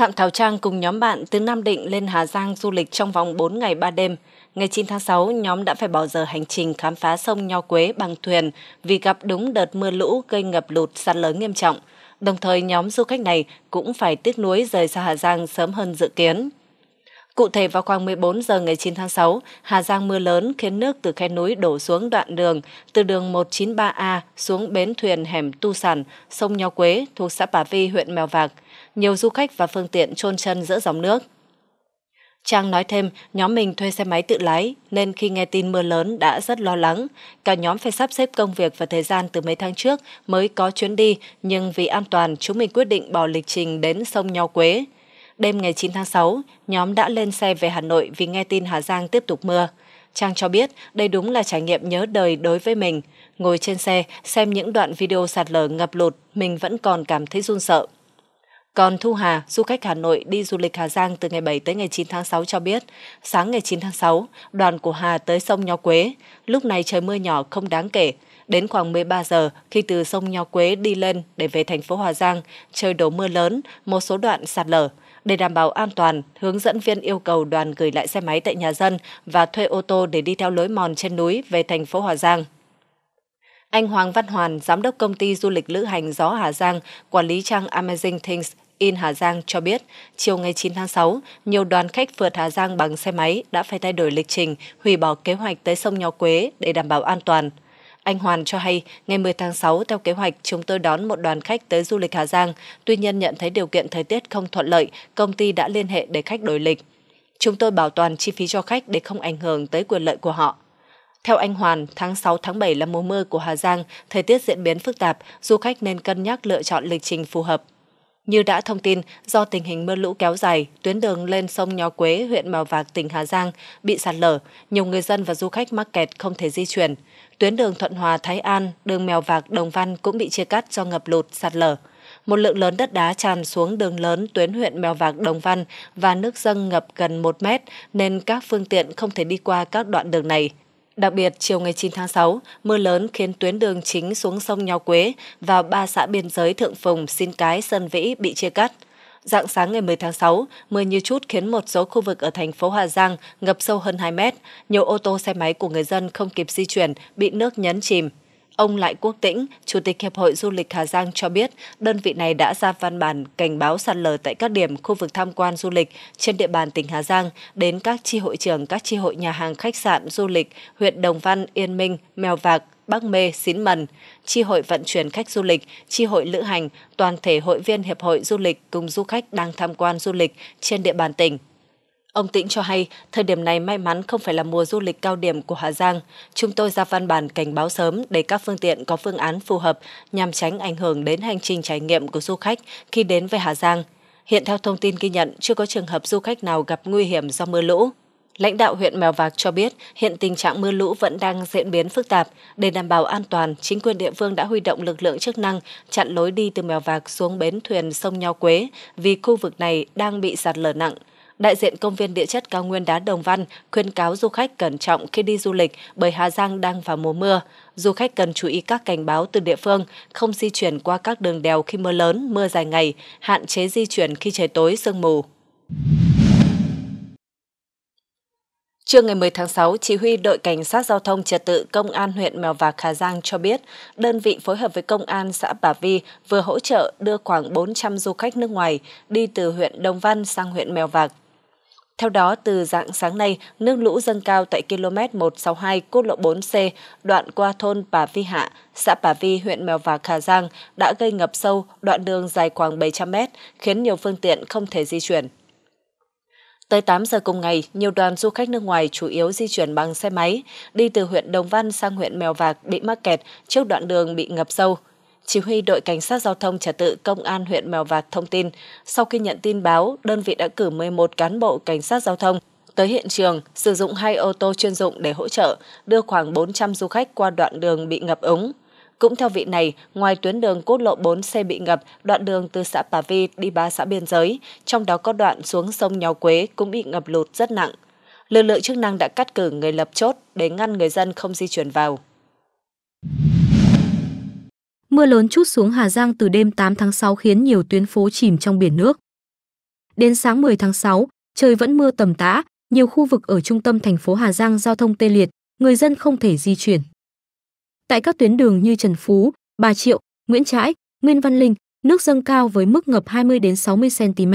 Phạm Thảo Trang cùng nhóm bạn từ Nam Định lên Hà Giang du lịch trong vòng 4 ngày 3 đêm. Ngày 9 tháng 6, nhóm đã phải bỏ giờ hành trình khám phá sông Nho Quế bằng thuyền vì gặp đúng đợt mưa lũ gây ngập lụt sạt lở nghiêm trọng. Đồng thời, nhóm du khách này cũng phải tiếc nuối rời xa Hà Giang sớm hơn dự kiến. Cụ thể vào khoảng 14 giờ ngày 9 tháng 6, Hà Giang mưa lớn khiến nước từ khe núi đổ xuống đoạn đường từ đường 193A xuống bến thuyền hẻm Tu Sản, sông Nho Quế thuộc xã Bà Vi, huyện Mèo Vạc – nhiều du khách và phương tiện chôn chân giữa dòng nước. Trang nói thêm, nhóm mình thuê xe máy tự lái, nên khi nghe tin mưa lớn đã rất lo lắng. Cả nhóm phải sắp xếp công việc và thời gian từ mấy tháng trước mới có chuyến đi, nhưng vì an toàn, chúng mình quyết định bỏ lịch trình đến sông Nho Quế. Đêm ngày 9 tháng 6, nhóm đã lên xe về Hà Nội vì nghe tin Hà Giang tiếp tục mưa. Trang cho biết đây đúng là trải nghiệm nhớ đời đối với mình. Ngồi trên xe, xem những đoạn video sạt lở ngập lụt, mình vẫn còn cảm thấy run sợ. Còn Thu Hà, du khách Hà Nội đi du lịch Hà Giang từ ngày 7 tới ngày 9 tháng 6 cho biết, sáng ngày 9 tháng 6, đoàn của Hà tới sông Nho Quế. Lúc này trời mưa nhỏ không đáng kể. Đến khoảng 13 giờ, khi từ sông Nho Quế đi lên để về thành phố hòa Giang, trời đổ mưa lớn, một số đoạn sạt lở. Để đảm bảo an toàn, hướng dẫn viên yêu cầu đoàn gửi lại xe máy tại nhà dân và thuê ô tô để đi theo lối mòn trên núi về thành phố Hòa Giang. Anh Hoàng Văn Hoàn, giám đốc công ty du lịch lữ hành Gió Hà Giang, quản lý trang Amazing Things in Hà Giang cho biết, chiều ngày 9 tháng 6, nhiều đoàn khách vượt Hà Giang bằng xe máy đã phải thay đổi lịch trình, hủy bỏ kế hoạch tới sông Nho Quế để đảm bảo an toàn. Anh Hoàn cho hay, ngày 10 tháng 6 theo kế hoạch chúng tôi đón một đoàn khách tới du lịch Hà Giang, tuy nhiên nhận thấy điều kiện thời tiết không thuận lợi, công ty đã liên hệ để khách đổi lịch. Chúng tôi bảo toàn chi phí cho khách để không ảnh hưởng tới quyền lợi của họ. Theo anh Hoàn, tháng 6 tháng 7 là mùa mưa của Hà Giang, thời tiết diễn biến phức tạp, du khách nên cân nhắc lựa chọn lịch trình phù hợp. Như đã thông tin, do tình hình mưa lũ kéo dài, tuyến đường lên sông Nho Quế, huyện Mèo Vạc, tỉnh Hà Giang bị sạt lở, nhiều người dân và du khách mắc kẹt không thể di chuyển. Tuyến đường Thuận Hòa, Thái An, đường Mèo Vạc, Đồng Văn cũng bị chia cắt do ngập lụt, sạt lở. Một lượng lớn đất đá tràn xuống đường lớn tuyến huyện Mèo Vạc, Đồng Văn và nước dâng ngập gần 1 mét nên các phương tiện không thể đi qua các đoạn đường này. Đặc biệt, chiều ngày 9 tháng 6, mưa lớn khiến tuyến đường chính xuống sông Nho Quế và ba xã biên giới Thượng Phùng, Xin Cái, Sơn Vĩ bị chia cắt. Dạng sáng ngày 10 tháng 6, mưa như chút khiến một số khu vực ở thành phố Hà Giang ngập sâu hơn 2 mét. Nhiều ô tô xe máy của người dân không kịp di chuyển, bị nước nhấn chìm. Ông Lại Quốc Tĩnh, Chủ tịch Hiệp hội Du lịch Hà Giang cho biết, đơn vị này đã ra văn bản cảnh báo sạt lở tại các điểm khu vực tham quan du lịch trên địa bàn tỉnh Hà Giang đến các chi hội trưởng, các chi hội nhà hàng khách sạn du lịch huyện Đồng Văn, Yên Minh, Mèo Vạc, Bắc Mê, Xín Mần, Chi hội vận chuyển khách du lịch, Chi hội lữ hành, toàn thể hội viên Hiệp hội Du lịch cùng du khách đang tham quan du lịch trên địa bàn tỉnh. Ông Tĩnh cho hay, thời điểm này may mắn không phải là mùa du lịch cao điểm của Hà Giang. Chúng tôi ra văn bản cảnh báo sớm để các phương tiện có phương án phù hợp nhằm tránh ảnh hưởng đến hành trình trải nghiệm của du khách khi đến về Hà Giang. Hiện theo thông tin ghi nhận, chưa có trường hợp du khách nào gặp nguy hiểm do mưa lũ. Lãnh đạo huyện Mèo Vạc cho biết hiện tình trạng mưa lũ vẫn đang diễn biến phức tạp. Để đảm bảo an toàn, chính quyền địa phương đã huy động lực lượng chức năng chặn lối đi từ Mèo Vạc xuống bến thuyền sông Nho Quế vì khu vực này đang bị sạt lở nặng đại diện công viên địa chất cao nguyên đá Đồng Văn khuyên cáo du khách cẩn trọng khi đi du lịch bởi Hà Giang đang vào mùa mưa. Du khách cần chú ý các cảnh báo từ địa phương, không di chuyển qua các đường đèo khi mưa lớn, mưa dài ngày, hạn chế di chuyển khi trời tối, sương mù. Trưa ngày 10 tháng 6, chỉ huy đội cảnh sát giao thông trật tự công an huyện Mèo Vạc Hà Giang cho biết, đơn vị phối hợp với công an xã Bà Vi vừa hỗ trợ đưa khoảng 400 du khách nước ngoài đi từ huyện Đồng Văn sang huyện Mèo Vạc theo đó, từ dạng sáng nay, nước lũ dâng cao tại km 162 quốc lộ 4C, đoạn qua thôn Bà Vi Hạ, xã Bà Vi, huyện Mèo Vạc, Hà Giang đã gây ngập sâu đoạn đường dài khoảng 700 mét, khiến nhiều phương tiện không thể di chuyển. Tới 8 giờ cùng ngày, nhiều đoàn du khách nước ngoài chủ yếu di chuyển bằng xe máy, đi từ huyện Đồng Văn sang huyện Mèo Vạc bị mắc kẹt trước đoạn đường bị ngập sâu chỉ huy đội cảnh sát giao thông trật tự công an huyện Mèo Vạc thông tin, sau khi nhận tin báo, đơn vị đã cử 11 cán bộ cảnh sát giao thông tới hiện trường, sử dụng hai ô tô chuyên dụng để hỗ trợ, đưa khoảng 400 du khách qua đoạn đường bị ngập úng. Cũng theo vị này, ngoài tuyến đường quốc lộ 4 xe bị ngập, đoạn đường từ xã Bà Vi đi ba xã biên giới, trong đó có đoạn xuống sông Nhào Quế cũng bị ngập lụt rất nặng. Lực lượng chức năng đã cắt cử người lập chốt để ngăn người dân không di chuyển vào. Mưa lớn chút xuống Hà Giang từ đêm 8 tháng 6 khiến nhiều tuyến phố chìm trong biển nước. Đến sáng 10 tháng 6, trời vẫn mưa tầm tã, nhiều khu vực ở trung tâm thành phố Hà Giang giao thông tê liệt, người dân không thể di chuyển. Tại các tuyến đường như Trần Phú, Bà Triệu, Nguyễn Trãi, Nguyên Văn Linh, nước dâng cao với mức ngập 20 đến 60 cm.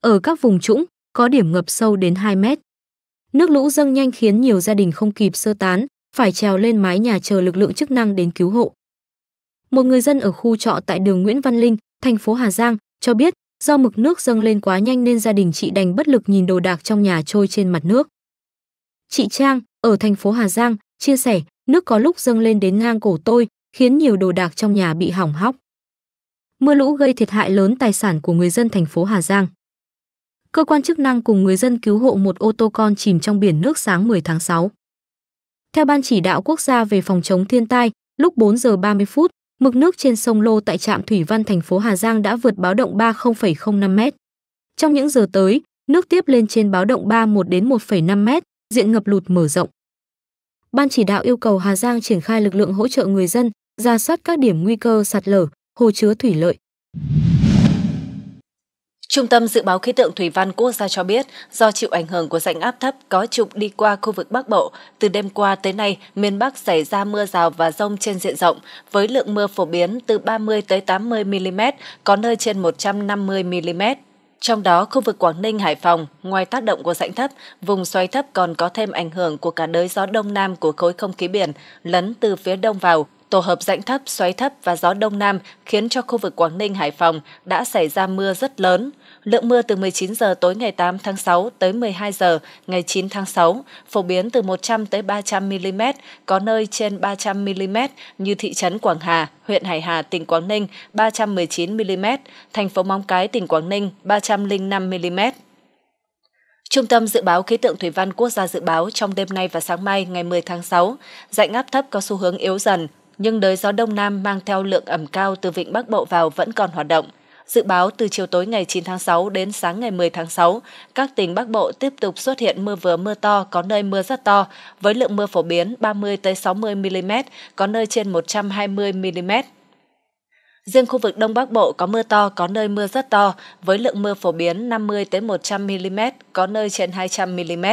Ở các vùng trũng, có điểm ngập sâu đến 2 mét. Nước lũ dâng nhanh khiến nhiều gia đình không kịp sơ tán, phải trèo lên mái nhà chờ lực lượng chức năng đến cứu hộ. Một người dân ở khu trọ tại đường Nguyễn Văn Linh, thành phố Hà Giang cho biết, do mực nước dâng lên quá nhanh nên gia đình chị đành bất lực nhìn đồ đạc trong nhà trôi trên mặt nước. Chị Trang ở thành phố Hà Giang chia sẻ, nước có lúc dâng lên đến ngang cổ tôi, khiến nhiều đồ đạc trong nhà bị hỏng hóc. Mưa lũ gây thiệt hại lớn tài sản của người dân thành phố Hà Giang. Cơ quan chức năng cùng người dân cứu hộ một ô tô con chìm trong biển nước sáng 10 tháng 6. Theo Ban chỉ đạo quốc gia về phòng chống thiên tai, lúc 4 giờ 30 phút, Mực nước trên sông Lô tại trạm Thủy Văn thành phố Hà Giang đã vượt báo động 30,05m. Trong những giờ tới, nước tiếp lên trên báo động 31 đến 1,5m, diện ngập lụt mở rộng. Ban chỉ đạo yêu cầu Hà Giang triển khai lực lượng hỗ trợ người dân, ra soát các điểm nguy cơ sạt lở, hồ chứa thủy lợi. Trung tâm Dự báo Khí tượng Thủy văn Quốc gia cho biết, do chịu ảnh hưởng của rãnh áp thấp có trục đi qua khu vực Bắc Bộ, từ đêm qua tới nay, miền Bắc xảy ra mưa rào và rông trên diện rộng, với lượng mưa phổ biến từ 30 tới 80 mm, có nơi trên 150 mm. Trong đó, khu vực Quảng Ninh, Hải Phòng, ngoài tác động của rãnh thấp, vùng xoáy thấp còn có thêm ảnh hưởng của cả đới gió đông nam của khối không khí biển lấn từ phía đông vào, tổ hợp rãnh thấp, xoáy thấp và gió đông nam khiến cho khu vực Quảng Ninh, Hải Phòng đã xảy ra mưa rất lớn, Lượng mưa từ 19 giờ tối ngày 8 tháng 6 tới 12 giờ ngày 9 tháng 6, phổ biến từ 100 tới 300 mm, có nơi trên 300 mm như thị trấn Quảng Hà, huyện Hải Hà, tỉnh Quảng Ninh 319 mm, thành phố Móng Cái, tỉnh Quảng Ninh 305 mm. Trung tâm Dự báo Khí tượng Thủy văn Quốc gia dự báo trong đêm nay và sáng mai ngày 10 tháng 6, dạnh áp thấp có xu hướng yếu dần, nhưng đới gió đông nam mang theo lượng ẩm cao từ vịnh Bắc Bộ vào vẫn còn hoạt động – Dự báo từ chiều tối ngày 9 tháng 6 đến sáng ngày 10 tháng 6, các tỉnh Bắc Bộ tiếp tục xuất hiện mưa vừa mưa to, có nơi mưa rất to, với lượng mưa phổ biến 30-60 mm, có nơi trên 120 mm. Riêng khu vực Đông Bắc Bộ có mưa to, có nơi mưa rất to, với lượng mưa phổ biến 50-100 mm, có nơi trên 200 mm.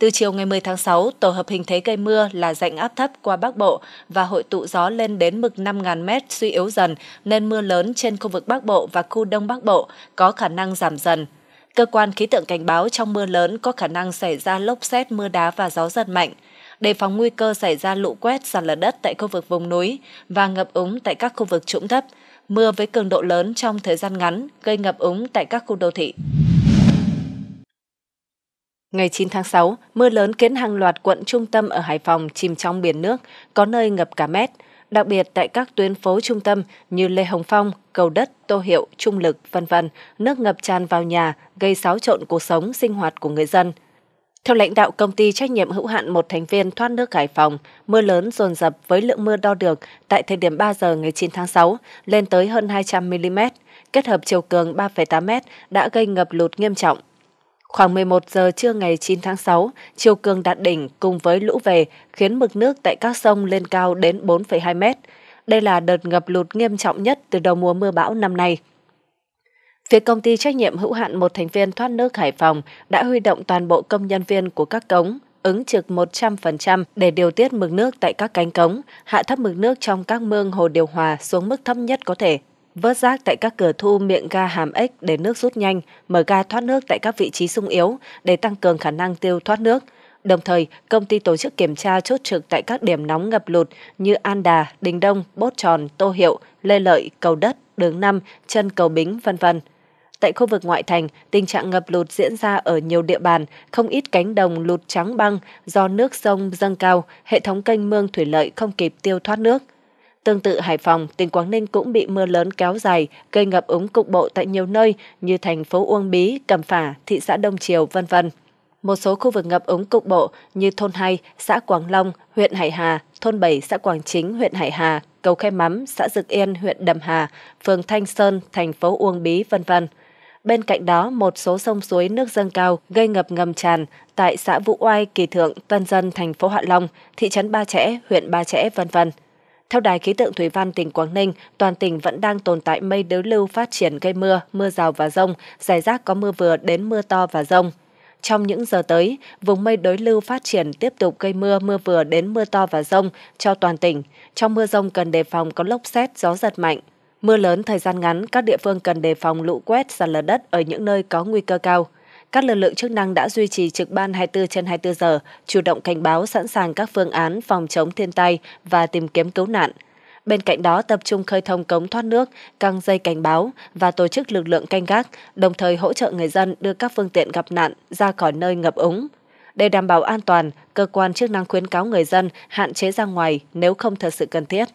Từ chiều ngày 10 tháng 6, tổ hợp hình thế gây mưa là rãnh áp thấp qua Bắc Bộ và hội tụ gió lên đến mực 5.000m suy yếu dần nên mưa lớn trên khu vực Bắc Bộ và khu Đông Bắc Bộ có khả năng giảm dần. Cơ quan khí tượng cảnh báo trong mưa lớn có khả năng xảy ra lốc xét mưa đá và gió giật mạnh đề phòng nguy cơ xảy ra lũ quét sạt lở đất tại khu vực vùng núi và ngập úng tại các khu vực trũng thấp, mưa với cường độ lớn trong thời gian ngắn gây ngập úng tại các khu đô thị. Ngày 9 tháng 6, mưa lớn khiến hàng loạt quận trung tâm ở Hải Phòng chìm trong biển nước, có nơi ngập cả mét. Đặc biệt tại các tuyến phố trung tâm như Lê Hồng Phong, Cầu Đất, Tô Hiệu, Trung Lực, vân vân, nước ngập tràn vào nhà, gây xáo trộn cuộc sống, sinh hoạt của người dân. Theo lãnh đạo công ty trách nhiệm hữu hạn một thành viên thoát nước Hải Phòng, mưa lớn dồn dập với lượng mưa đo được tại thời điểm 3 giờ ngày 9 tháng 6 lên tới hơn 200 mm, kết hợp chiều cường 3,8 m đã gây ngập lụt nghiêm trọng Khoảng 11 giờ trưa ngày 9 tháng 6, chiều cường đạt đỉnh cùng với lũ về khiến mực nước tại các sông lên cao đến 4,2 mét. Đây là đợt ngập lụt nghiêm trọng nhất từ đầu mùa mưa bão năm nay. Phía công ty trách nhiệm hữu hạn một thành viên thoát nước Hải Phòng đã huy động toàn bộ công nhân viên của các cống, ứng trực 100% để điều tiết mực nước tại các cánh cống, hạ thấp mực nước trong các mương hồ điều hòa xuống mức thấp nhất có thể vớt rác tại các cửa thu miệng ga hàm ếch để nước rút nhanh, mở ga thoát nước tại các vị trí sung yếu để tăng cường khả năng tiêu thoát nước. Đồng thời, công ty tổ chức kiểm tra chốt trực tại các điểm nóng ngập lụt như An Đà, Đình Đông, Bốt Tròn, Tô Hiệu, Lê Lợi, Cầu Đất, Đường Năm, Chân Cầu Bính, vân vân. Tại khu vực ngoại thành, tình trạng ngập lụt diễn ra ở nhiều địa bàn, không ít cánh đồng lụt trắng băng do nước sông dâng cao, hệ thống kênh mương thủy lợi không kịp tiêu thoát nước. Tương tự Hải Phòng, tỉnh Quảng Ninh cũng bị mưa lớn kéo dài, gây ngập úng cục bộ tại nhiều nơi như thành phố Uông Bí, Cẩm Phả, thị xã Đông Triều, vân vân. Một số khu vực ngập úng cục bộ như thôn 2, xã Quảng Long, huyện Hải Hà, thôn 7, xã Quảng Chính, huyện Hải Hà, cầu Khe Mắm, xã Dực Yên, huyện Đầm Hà, phường Thanh Sơn, thành phố Uông Bí, vân vân. Bên cạnh đó, một số sông suối nước dâng cao gây ngập ngầm tràn tại xã Vũ Oai, Kỳ Thượng, Tân Dân, thành phố Hạ Long, thị trấn Ba Chẽ, huyện Ba Chẽ, vân vân. Theo Đài Khí tượng Thủy văn tỉnh Quảng Ninh, toàn tỉnh vẫn đang tồn tại mây đối lưu phát triển gây mưa, mưa rào và rông, rải rác có mưa vừa đến mưa to và rông. Trong những giờ tới, vùng mây đối lưu phát triển tiếp tục gây mưa, mưa vừa đến mưa to và rông cho toàn tỉnh. Trong mưa rông cần đề phòng có lốc xét, gió giật mạnh. Mưa lớn thời gian ngắn, các địa phương cần đề phòng lũ quét, sạt lở đất ở những nơi có nguy cơ cao các lực lượng chức năng đã duy trì trực ban 24 trên 24 giờ, chủ động cảnh báo sẵn sàng các phương án phòng chống thiên tai và tìm kiếm cứu nạn. Bên cạnh đó tập trung khơi thông cống thoát nước, căng dây cảnh báo và tổ chức lực lượng canh gác, đồng thời hỗ trợ người dân đưa các phương tiện gặp nạn ra khỏi nơi ngập úng. Để đảm bảo an toàn, cơ quan chức năng khuyến cáo người dân hạn chế ra ngoài nếu không thật sự cần thiết.